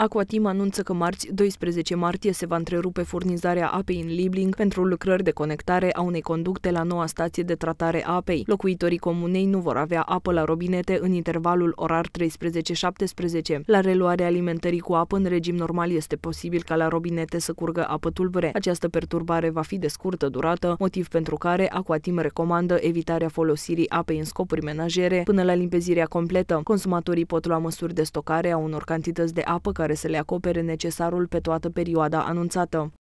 Aquatim anunță că marți 12 martie se va întrerupe furnizarea apei în Libling pentru lucrări de conectare a unei conducte la noua stație de tratare a apei. Locuitorii comunei nu vor avea apă la robinete în intervalul orar 13-17. La reluarea alimentării cu apă în regim normal este posibil ca la robinete să curgă apă tulbure. Această perturbare va fi de scurtă durată, motiv pentru care Aquatim recomandă evitarea folosirii apei în scopuri menajere până la limpezirea completă. Consumatorii pot lua măsuri de stocare a unor cantități de apă care care să le acopere necesarul pe toată perioada anunțată.